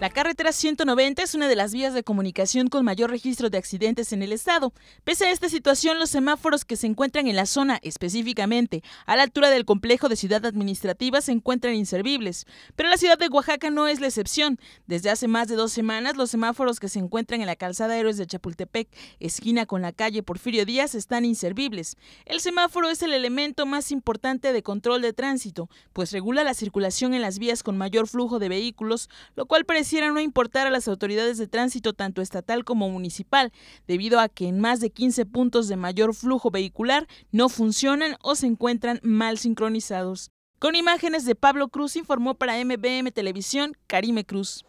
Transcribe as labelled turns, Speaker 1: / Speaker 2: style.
Speaker 1: La carretera 190 es una de las vías de comunicación con mayor registro de accidentes en el estado. Pese a esta situación, los semáforos que se encuentran en la zona, específicamente a la altura del complejo de ciudad administrativa, se encuentran inservibles. Pero la ciudad de Oaxaca no es la excepción. Desde hace más de dos semanas, los semáforos que se encuentran en la calzada Héroes de Chapultepec, esquina con la calle Porfirio Díaz, están inservibles. El semáforo es el elemento más importante de control de tránsito, pues regula la circulación en las vías con mayor flujo de vehículos, lo cual parece no importar a las autoridades de tránsito tanto estatal como municipal, debido a que en más de 15 puntos de mayor flujo vehicular no funcionan o se encuentran mal sincronizados. Con imágenes de Pablo Cruz informó para MBM Televisión Karime Cruz.